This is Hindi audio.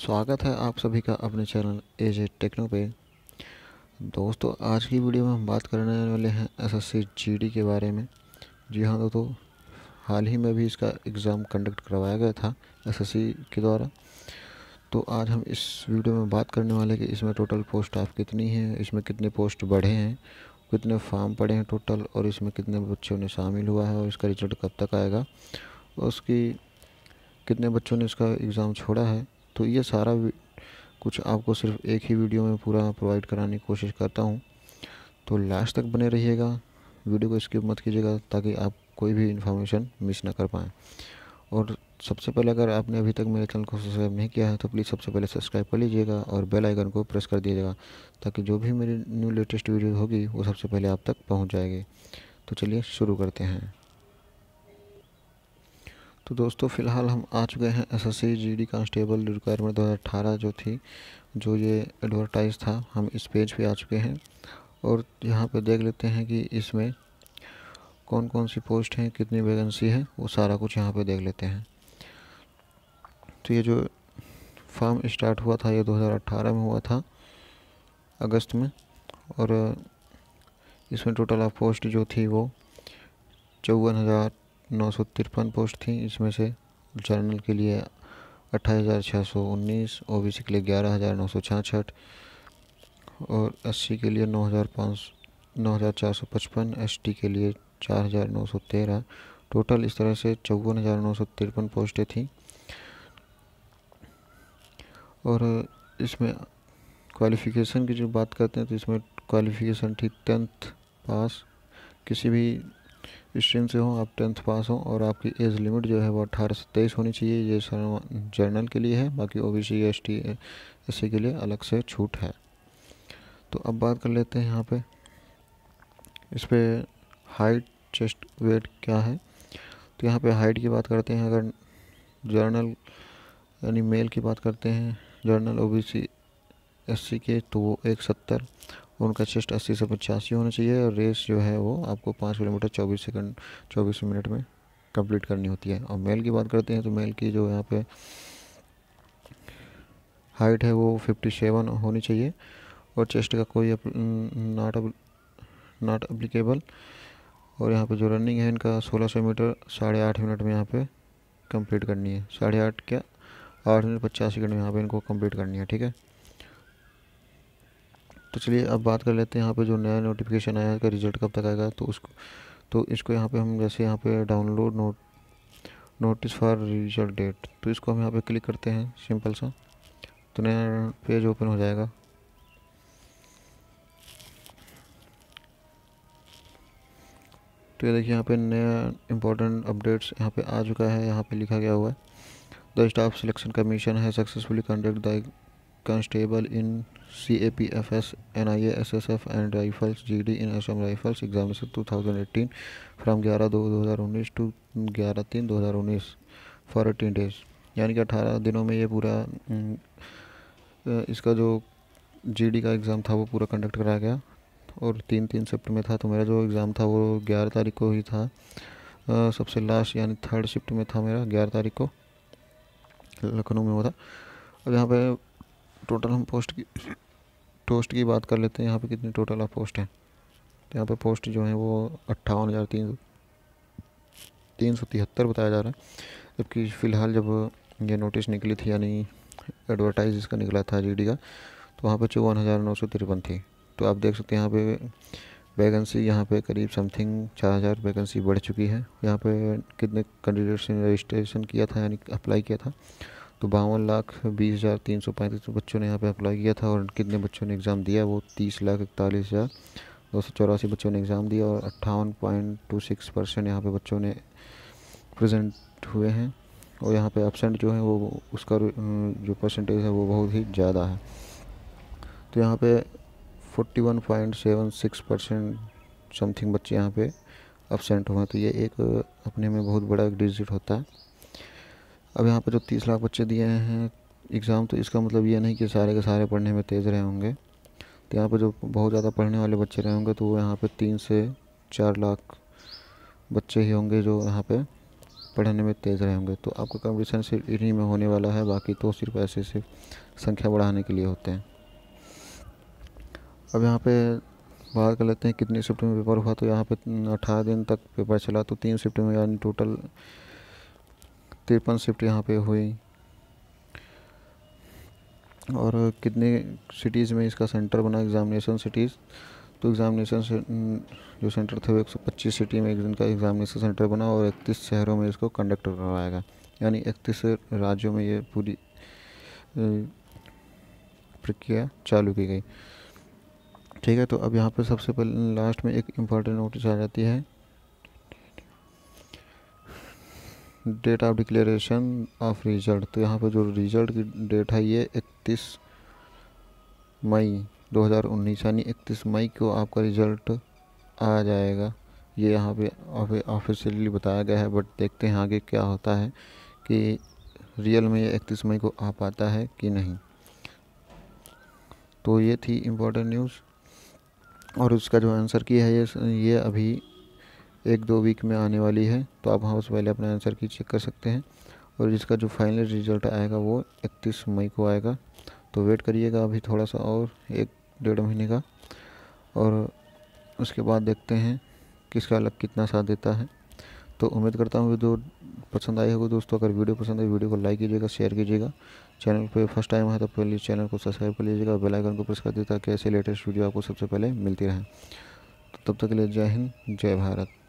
स्वागत है आप सभी का अपने चैनल एज टेक्नो पे दोस्तों आज की वीडियो में हम बात करने वाले हैं एसएससी जीडी के बारे में जी हाँ दोस्तों हाल ही में भी इसका एग्ज़ाम कंडक्ट करवाया गया था एसएससी के द्वारा तो आज हम इस वीडियो में बात करने वाले कि इसमें टोटल पोस्ट आप कितनी हैं इसमें कितने पोस्ट बढ़े हैं कितने फॉर्म पड़े हैं टोटल और इसमें कितने बच्चों ने शामिल हुआ है और इसका रिजल्ट कब तक आएगा उसकी कितने बच्चों ने इसका एग्ज़ाम छोड़ा है तो ये सारा कुछ आपको सिर्फ एक ही वीडियो में पूरा प्रोवाइड कराने की कोशिश करता हूँ तो लास्ट तक बने रहिएगा वीडियो को स्किप मत कीजिएगा ताकि आप कोई भी इन्फॉर्मेशन मिस ना कर पाएँ और सबसे पहले अगर आपने अभी तक मेरे चैनल को सब्सक्राइब नहीं किया है तो प्लीज़ सबसे पहले सब्सक्राइब कर लीजिएगा और बेल आइकन को प्रेस कर दीजिएगा ताकि जो भी मेरी न्यू लेटेस्ट वीडियो होगी वो सबसे पहले आप तक पहुंच जाएगी तो चलिए शुरू करते हैं तो दोस्तों फ़िलहाल हम आ चुके हैं S S C G D constable requirement दो हज़ार अठारह जो थी जो ये एडवर्टाइज था हम इस पेज पे आ चुके हैं और यहाँ पे देख लेते हैं कि इसमें कौन कौन सी पोस्ट हैं कितनी वैकेंसी है वो सारा कुछ यहाँ पे देख लेते हैं तो ये जो फॉर्म स्टार्ट हुआ था ये 2018 में हुआ था अगस्त में और इसमें टोटल ऑफ पोस्ट जो थी वो चौवन हज़ार नौ सौ तिरपन पोस्ट थी इसमें से जर्नल के लिए अट्ठाईस हज़ार छः सौ उन्नीस ओ बी सी के लिए ग्यारह हज़ार नौ सौ छाछठ और एस सी के लिए नौ हज़ार पाँच नौ हज़ार चार सौ पचपन एस टी के लिए चार हज़ार नौ सौ तेरह टोटल इस तरह से चौवन हज़ार नौ सौ तिरपन पोस्टें थीं और इसमें क्वालिफ़िकेशन की जो बात करते हैं तो इसमें क्वालिफ़िकेशन थी टेंथ पास किसी भी स्ट्रीम से हो आप टेंथ पास हो और आपकी एज लिमिट जो है वो अट्ठारह से तेईस होनी चाहिए ये जर्नल के लिए है बाकी O B C S T S C के लिए अलग से छूट है तो अब बात कर लेते हैं यहाँ पे इस पर हाइट चेस्ट वेट क्या है तो यहाँ पे हाइट की बात करते हैं अगर जर्नल यानी मेल की बात करते हैं general O B C S C के तो वो एक सत्तर उनका चेस्ट अस्सी से पचासी होना चाहिए और रेस जो है वो आपको पाँच किलोमीटर चौबीस सेकंड चौबीस मिनट में कंप्लीट करनी होती है और मेल की बात करते हैं तो मेल की जो यहाँ पे हाइट है वो फिफ्टी सेवन होनी चाहिए और चेस्ट का कोई नॉट नॉट अप्लीकेबल और यहाँ पे जो रनिंग है इनका सोलह सौ मीटर साढ़े आठ मिनट में यहाँ पे कंप्लीट करनी है साढ़े आठ क्या आठ मिनट पचास सेकेंड में यहाँ पर इनको कम्प्लीट करनी है ठीक है तो चलिए अब बात कर लेते हैं यहाँ पे जो नया नोटिफिकेशन आया है का रिज़ल्ट कब तक आएगा तो उसको तो इसको यहाँ पे हम जैसे यहाँ पे download note notice for result date तो इसको हम यहाँ पे क्लिक करते हैं सिंपल सा तो नया पेज ओपन हो जाएगा तो ये देखिए यहाँ पे नया इंपॉर्टेंट अपडेट्स यहाँ पे आ चुका है यहाँ पे लिखा गया हुआ है द स्टाफ सिलेक्शन कमीशन है successfully conduct the in C A P F F S S S N I and rifles G D in S M rifles SSF two thousand eighteen from ग्यारह दो दो हज़ार उन्नीस टू ग्यारह तीन दो हज़ार उन्नीस फॉर एटीन डेज यानी कि अठारह दिनों में ये पूरा इसका जो जी डी का एग्ज़ाम था वो पूरा कंडक्ट कराया गया और तीन तीन शिफ्ट में था तो मेरा जो एग्ज़ाम था वो ग्यारह तारीख को ही था सबसे लास्ट यानी थर्ड शिफ्ट में था मेरा ग्यारह तारीख को लखनऊ में हुआ था अब यहाँ पे टोटल हम पोस्ट की टोस्ट की बात कर लेते हैं यहाँ पे कितनी टोटल आप पोस्ट हैं तो यहाँ पे पोस्ट जो है वो अट्ठावन हज़ार तीन सौ तीन सौ तिहत्तर बताया जा रहा है जबकि फ़िलहाल जब ये नोटिस निकली थी यानी एडवर्टाइज इसका निकला था जी का तो वहाँ पर चौवन हज़ार नौ सौ तिरपन थी तो आप देख सकते हैं यहाँ पे वैकेंसी यहाँ पे करीब समथिंग चार हज़ार वैकेंसी बढ़ चुकी है यहाँ पे कितने कैंडिडेट्स ने रजिस्ट्रेशन किया था यानी अप्लाई किया था तो बावन लाख बीस हज़ार तीन सौ पैंतीस बच्चों ने यहाँ पे अप्लाई किया था और कितने बच्चों ने एग्ज़ाम दिया वो तीस लाख इकतालीस हज़ार दो सौ चौरासी बच्चों ने एग्ज़ाम दिया और अट्ठावन पॉइंट टू सिक्स परसेंट यहाँ पर बच्चों ने प्रजेंट हुए हैं और यहाँ पे एबसेंट जो है वो उसका जो परसेंटेज है वो बहुत ही ज़्यादा है तो यहाँ सेवन सिक्स परसेंट समथिंग बच्चे यहाँ पे एबसेंट हुए हैं तो ये एक अपने में बहुत बड़ा एक डिजिट होता है अब यहाँ पर जो तीस लाख बच्चे दिए हैं एग्ज़ाम तो इसका मतलब ये नहीं कि सारे के सारे पढ़ने में तेज़ रहे होंगे तो यहाँ पर जो बहुत ज़्यादा पढ़ने वाले बच्चे रहे होंगे तो वो यहाँ पर तीन से चार लाख बच्चे ही होंगे जो यहाँ पर पढ़ने में तेज़ रहे होंगे तो आपका कंपटीशन सिर्फ इन्हीं में होने वाला है बाकी तो सिर्फ ऐसे से संख्या बढ़ाने के लिए होते हैं अब यहाँ पे बात कर लेते हैं कितनी शिफ्ट में पेपर हुआ तो यहाँ पे अठारह दिन तक पेपर चला तो तीन शिफ्ट में यानी टोटल तिरपन शिफ्ट यहाँ पे हुई और कितने सिटीज़ में इसका सेंटर बना एग्ज़ामिनेशन सिटीज़ तो एग्ज़ामिनेशन जो सेंटर थे वो एक सौ पच्चीस सिटी में का एग्ज़ामिनेशन सेंटर बना और इकतीस शहरों में इसको कंडक्ट करवाएगा यानी इकतीस राज्यों में ये पूरी प्रक्रिया चालू की गई ठीक है तो अब यहाँ पर सबसे पहले लास्ट में एक इम्पॉर्टेंट नोटिस आ जाती है date of declaration of result तो यहाँ पर जो रिज़ल्ट की डेट है ये इकतीस मई 2019 यानी इकतीस मई को आपका रिज़ल्ट आ जाएगा ये यहाँ पे ऑफिशियली बताया गया है बट देखते हैं आगे क्या होता है कि रियल में ये इकतीस मई को आ पाता है कि नहीं तो ये थी इम्पोर्टेंट न्यूज़ और उसका जो आंसर की है ये ये अभी एक दो वीक में आने वाली है तो आप वहाँ से पहले अपने आंसर की चेक कर सकते हैं और जिसका जो फाइनल रिजल्ट आएगा वो इकतीस मई को आएगा तो वेट करिएगा अभी थोड़ा सा और एक डेढ़ महीने का और उसके बाद देखते हैं किसका अलग कितना साथ देता है तो उम्मीद करता हूँ वीडियो पसंद आई होगी दोस्तों अगर वीडियो पसंद है वीडियो को लाइक कीजिएगा शेयर कीजिएगा चैनल पर फर्स्ट टाइम है तो प्लीज़ चैनल को सब्सक्राइब कर लीजिएगा और बेलाइकन को प्रेस कर दीजिए ताकि ऐसे लेटेस्ट वीडियो आपको सबसे पहले मिलती रहे तो तब तक के लिए जय हिंद जय भारत